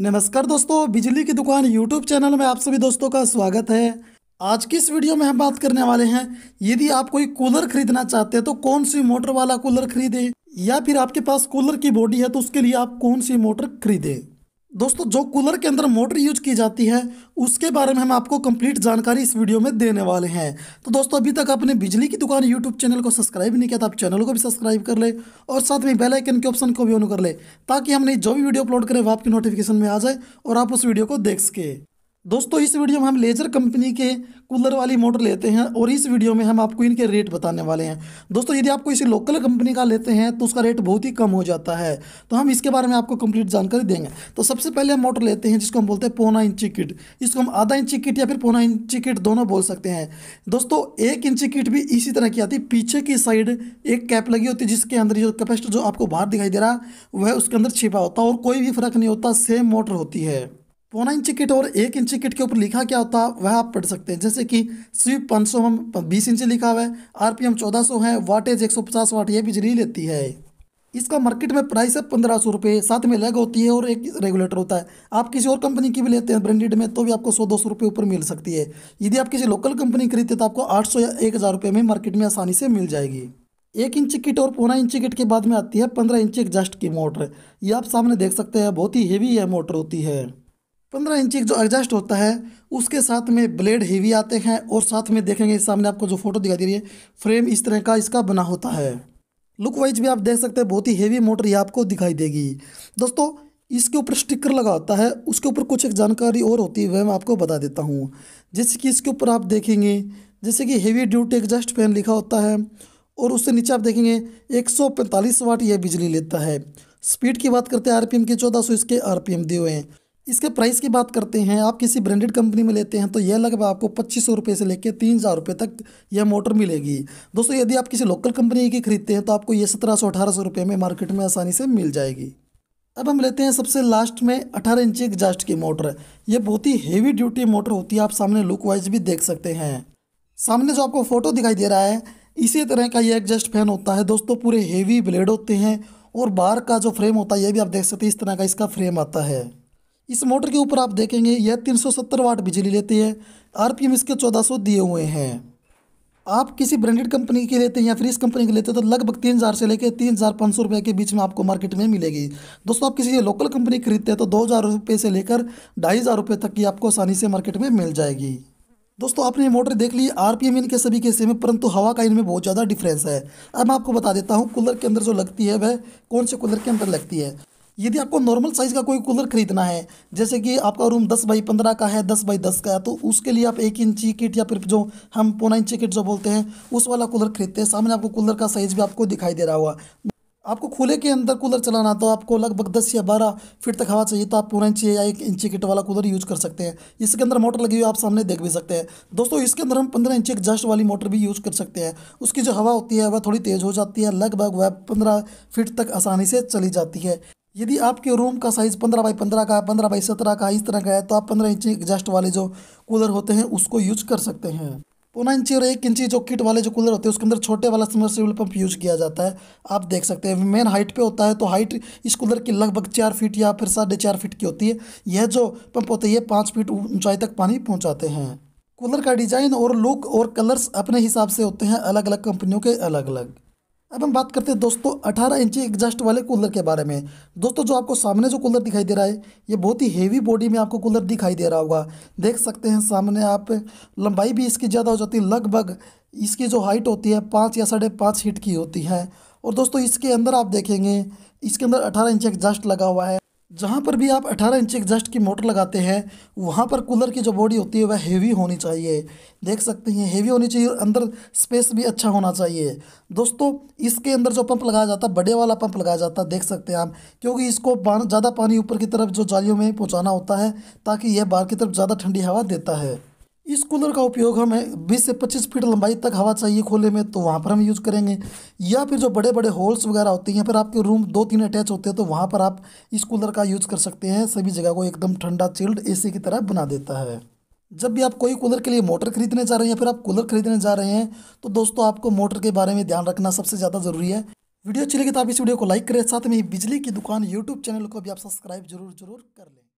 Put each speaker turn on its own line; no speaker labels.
नमस्कार दोस्तों बिजली की दुकान यूट्यूब चैनल में आप सभी दोस्तों का स्वागत है आज की इस वीडियो में हम बात करने वाले हैं यदि आप कोई कूलर खरीदना चाहते हैं तो कौन सी मोटर वाला कूलर खरीदें या फिर आपके पास कूलर की बॉडी है तो उसके लिए आप कौन सी मोटर खरीदें दोस्तों जो कूलर के अंदर मोटर यूज की जाती है उसके बारे में हम आपको कंप्लीट जानकारी इस वीडियो में देने वाले हैं तो दोस्तों अभी तक आपने बिजली की दुकान यूट्यूब चैनल को सब्सक्राइब नहीं किया तो आप चैनल को भी सब्सक्राइब कर ले और साथ में बेल आइकन के ऑप्शन को भी ऑन कर ले ताकि हमने जो भी वीडियो अपलोड करें वह आपकी नोटिफिकेशन में आ जाए और आप उस वीडियो को देख सके दोस्तों इस वीडियो में हम लेजर कंपनी के कूलर वाली मोटर लेते हैं और इस वीडियो में हम आपको इनके रेट बताने वाले हैं दोस्तों यदि आपको इसी लोकल कंपनी का लेते हैं तो उसका रेट बहुत ही कम हो जाता है तो हम इसके बारे में आपको कंप्लीट जानकारी देंगे तो सबसे पहले हम मोटर लेते हैं जिसको हम बोलते हैं पौना इंची किट इसको हम आधा इंची किट या फिर पौना इंची किट दोनों बोल सकते हैं दोस्तों एक इंची किट भी इसी तरह की आती है पीछे की साइड एक कैप लगी होती है जिसके अंदर जो कैपेसिटर जो आपको बाहर दिखाई दे रहा है वह उसके अंदर छिपा होता है और कोई भी फर्क नहीं होता सेम मोटर होती है पौना इंची किट और एक इंची किट के ऊपर लिखा क्या होता है वह आप पढ़ सकते हैं जैसे कि स्वीप पाँच सौ हम बीस इंची लिखा हुआ है आरपीएम चौदह सौ है वाटेज एक सौ पचास वाट ये बिजली लेती है इसका मार्केट में प्राइस है पंद्रह सौ रुपये साथ में लेग होती है और एक रेगुलेटर होता है आप किसी और कंपनी की भी लेते हैं ब्रांडेड में तो भी आपको सौ दो सौ रुपये ऊपर मिल सकती है यदि आप किसी लोकल कंपनी खरीदते तो आपको आठ सौ या एक हज़ार रुपये में मार्केट में आसानी से मिल जाएगी एक इंची किट और पौना इंची किट के बाद में आती है पंद्रह इंची जस्ट की मोटर ये आप सामने देख सकते हैं बहुत ही हेवी यह मोटर होती है पंद्रह इंच जो एडजस्ट होता है उसके साथ में ब्लेड हेवी आते हैं और साथ में देखेंगे सामने आपको जो फोटो दिखाई दे रही है फ्रेम इस तरह का इसका बना होता है लुक वाइज भी आप देख सकते हैं बहुत ही हेवी मोटर ये आपको दिखाई देगी दोस्तों इसके ऊपर स्टिकर लगा होता है उसके ऊपर कुछ एक जानकारी और होती है वह मैं आपको बता देता हूँ जैसे कि इसके ऊपर आप देखेंगे जैसे कि हेवी ड्यूटी एग्जस्ट फैन लिखा होता है और उससे नीचे आप देखेंगे एक वाट यह बिजली लेता है स्पीड की बात करते हैं आर की चौदह इसके आरपीएम दिए हुए हैं इसके प्राइस की बात करते हैं आप किसी ब्रांडेड कंपनी में लेते हैं तो यह लगभग आपको पच्चीस सौ रुपये से लेकर तीन हज़ार रुपये तक यह मोटर मिलेगी दोस्तों यदि आप किसी लोकल कंपनी की खरीदते हैं तो आपको ये सत्रह सौ अठारह सौ रुपये में मार्केट में आसानी से मिल जाएगी अब हम लेते हैं सबसे लास्ट में अठारह इंची एग्जास्ट की मोटर ये बहुत ही हेवी ड्यूटी मोटर होती है आप सामने लुक वाइज भी देख सकते हैं सामने जो आपको फ़ोटो दिखाई दे रहा है इसी तरह का ये एग्जस्ट फैन होता है दोस्तों पूरे हेवी ब्लेड होते हैं और बार का जो फ्रेम होता है यह भी आप देख सकते हैं इस तरह का इसका फ्रेम आता है इस मोटर के ऊपर आप देखेंगे यह 370 वाट बिजली लेती है आरपीएम इसके 1400 दिए हुए हैं आप किसी ब्रांडेड कंपनी के लेते हैं या फिर इस कंपनी के लेते हैं तो लगभग तीन हज़ार से लेकर तीन हज़ार पाँच सौ रुपये के बीच में आपको मार्केट में मिलेगी दोस्तों आप किसी लोकल कंपनी खरीदते हैं तो दो हज़ार रुपये से लेकर ढाई हज़ार रुपये तक की आपको आसानी से मार्केट में मिल जाएगी दोस्तों आपने ये मोटर देख ली आरपीएम इनके सभी केसे में परंतु हवा का इनमें बहुत ज़्यादा डिफरेंस है अब मैं आपको बता देता हूँ कूलर के अंदर जो लगती है वह कौन से कूलर के अंदर लगती है यदि आपको नॉर्मल साइज़ का कोई कूलर खरीदना है जैसे कि आपका रूम दस बाई पंद्रह का है दस बाई दस का है तो उसके लिए आप एक इंची किट या फिर जो हम पौना इंची किट जो बोलते हैं उस वाला कूलर खरीदते हैं सामने आपको कूलर का साइज़ भी आपको दिखाई दे रहा होगा आपको खुले के अंदर कूलर चलाना तो आपको लगभग दस या बारह फीट तक हवा चाहिए तो आप पूरा इंची या एक इंची किट वाला कूलर यूज कर सकते हैं इसके अंदर मोटर लगी हुई आप सामने देख भी सकते हैं दोस्तों इसके अंदर हम पंद्रह इंची जस्ट वाली मोटर भी यूज कर सकते हैं उसकी जो हवा होती है वह थोड़ी तेज़ हो जाती है लगभग वह पंद्रह फिट तक आसानी से चली जाती है यदि आपके रूम का साइज़ पंद्रह बाई पंद्रह का है पंद्रह बाई सत्रह का इस तरह का है तो आप पंद्रह इंची एग्जास्ट वाले जो कूलर होते हैं उसको यूज कर सकते हैं पौना इंची और एक इंची जो किट वाले जो कूलर होते हैं उसके अंदर छोटे वाला समर्सिबल पंप यूज किया जाता है आप देख सकते हैं मेन हाइट पे होता है तो हाइट इस कूलर की लगभग चार फीट या फिर साढ़े चार फीट की होती है यह जो पंप होते हैं ये पाँच फीट ऊंचाई तक पानी पहुँचाते हैं कूलर का डिज़ाइन और लुक और कलर्स अपने हिसाब से होते हैं अलग अलग कंपनियों के अलग अलग अब हम बात करते हैं दोस्तों 18 इंची एग्जस्ट वाले कूलर के बारे में दोस्तों जो आपको सामने जो कूलर दिखाई दे रहा है ये बहुत ही हेवी बॉडी में आपको कूलर दिखाई दे रहा होगा देख सकते हैं सामने आप लंबाई भी इसकी ज़्यादा हो जाती है लगभग इसकी जो हाइट होती है पाँच या साढ़े पाँच की होती है और दोस्तों इसके अंदर आप देखेंगे इसके अंदर अठारह इंच एग्जस्ट लगा हुआ है जहाँ पर भी आप 18 इंच एग्जस्ट की मोटर लगाते हैं वहाँ पर कूलर की जो बॉडी होती है वह हेवी होनी चाहिए देख सकते हैं हेवी होनी चाहिए और अंदर स्पेस भी अच्छा होना चाहिए दोस्तों इसके अंदर जो पंप लगाया जाता है बड़े वाला पंप लगाया जाता है देख सकते हैं आप क्योंकि इसको ज़्यादा पानी ऊपर की तरफ जो जालियों में पहुँचाना होता है ताकि यह बाहर की तरफ ज़्यादा ठंडी हवा देता है इस कूलर का उपयोग हम बीस से पच्चीस फीट लंबाई तक हवा चाहिए खोले में तो वहाँ पर हम यूज़ करेंगे या फिर जो बड़े बड़े होल्स वगैरह होते हैं या फिर आपके रूम दो तीन अटैच होते हैं तो वहाँ पर आप इस कूलर का यूज़ कर सकते हैं सभी जगह को एकदम ठंडा चिल्ड एसी की तरह बना देता है जब भी आप कोई कूलर के लिए मोटर खरीदने जा रहे हैं या फिर आप कूलर खरीदने जा रहे हैं तो दोस्तों आपको मोटर के बारे में ध्यान रखना सबसे ज़्यादा ज़रूरी है वीडियो अच्छी लगी तो आप इस वीडियो को लाइक करें साथ में बिजली की दुकान यूट्यूब चैनल को भी आप सब्सक्राइब जरूर जरूर कर लें